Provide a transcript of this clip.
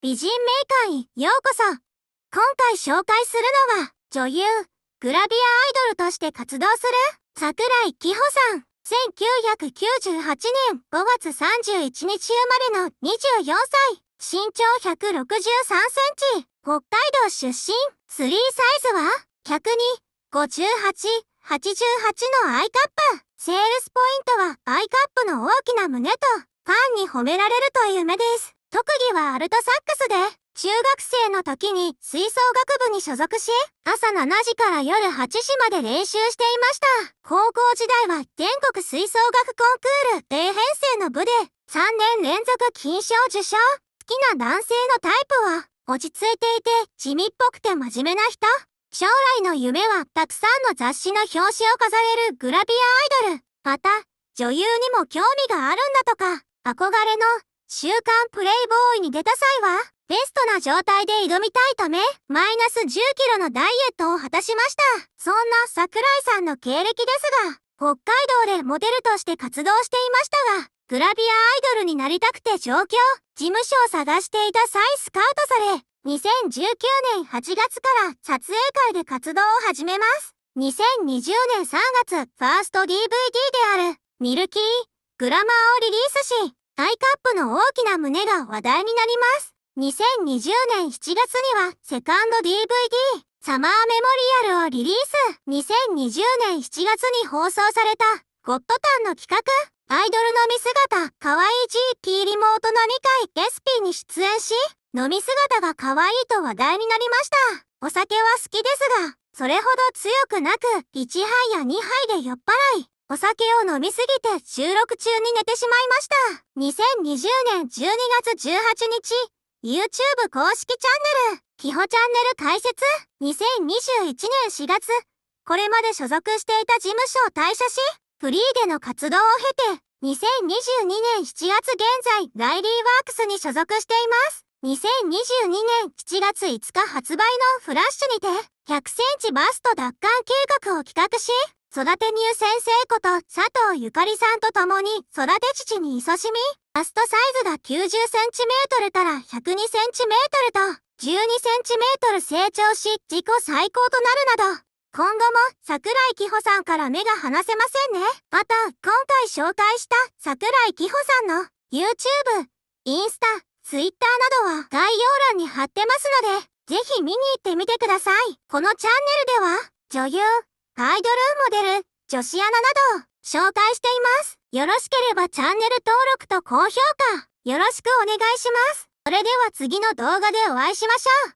美人メーカーへようこそ今回紹介するのは女優、グラビアアイドルとして活動する桜井希穂さん1998年5月31日生まれの24歳身長163センチ北海道出身3サイズは102、58、88のアイカップセールスポイントはアイカップの大きな胸とファンに褒められるという目です特技はアルトサックスで、中学生の時に吹奏楽部に所属し、朝7時から夜8時まで練習していました。高校時代は全国吹奏楽コンクール、米編成の部で、3年連続金賞受賞。好きな男性のタイプは、落ち着いていて地味っぽくて真面目な人。将来の夢はたくさんの雑誌の表紙を飾れるグラビアアイドル。また、女優にも興味があるんだとか、憧れの週刊プレイボーイに出た際は、ベストな状態で挑みたいため、マイナス10キロのダイエットを果たしました。そんな桜井さんの経歴ですが、北海道でモデルとして活動していましたが、グラビアアイドルになりたくて上京。事務所を探していた際スカウトされ、2019年8月から撮影会で活動を始めます。2020年3月、ファースト DVD である、ミルキー、グラマーをリリースし、タイカップの大きな胸が話題になります。2020年7月にはセカンド DVD サマーメモリアルをリリース。2020年7月に放送されたゴッドタンの企画アイドル飲み姿可愛い GT リモート飲み会エスピーに出演し飲み姿が可愛いと話題になりました。お酒は好きですが、それほど強くなく、1杯や2杯で酔っ払い、お酒を飲みすぎて収録中に寝てしまいました。2020年12月18日、YouTube 公式チャンネル、キホチャンネル開設、2021年4月、これまで所属していた事務所を退社し、フリーでの活動を経て、2022年7月現在、ライリーワークスに所属しています。2022年7月5日発売のフラッシュにて、100センチバスト奪還計画を企画し、育て乳先生こと佐藤ゆかりさんと共に育て父に勤しみ、バストサイズが 90cm から 102cm と 12cm 成長し自己最高となるなど、今後も桜井希穂さんから目が離せませんね。また、今回紹介した桜井希穂さんの YouTube、インスタ、Twitter などは概要欄に貼ってますので、ぜひ見に行ってみてください。このチャンネルでは、女優、アイドルモデル、女子アナなど、紹介しています。よろしければチャンネル登録と高評価、よろしくお願いします。それでは次の動画でお会いしましょう。